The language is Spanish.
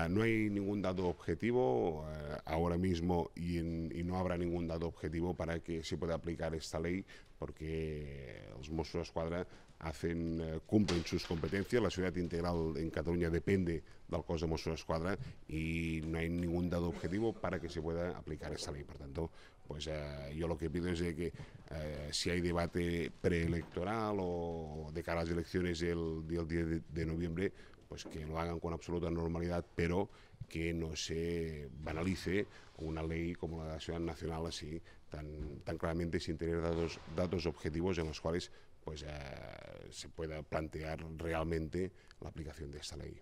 Ah, no hay ningún dato objetivo eh, ahora mismo y, no habrá ningún dato objetivo para que se pueda aplicar esta ley porque los Mossos de Escuadra eh, cumplen sus competencias, la Ciudad integral en Cataluña depende del cos de Mossos de Escuadra y no hay ningún dato objetivo para que se pueda aplicar esta ley. Por tanto, pues yo eh, lo que pido es que si hay debate preelectoral o de cara a las elecciones del, del 10 de noviembre, pues que lo hagan con absoluta normalidad, pero que no se banalice una ley como la de la Ciudad Nacional así, tan, tan claramente sin tener datos, datos objetivos en los cuales pues, eh, se pueda plantear realmente la aplicación de esta ley.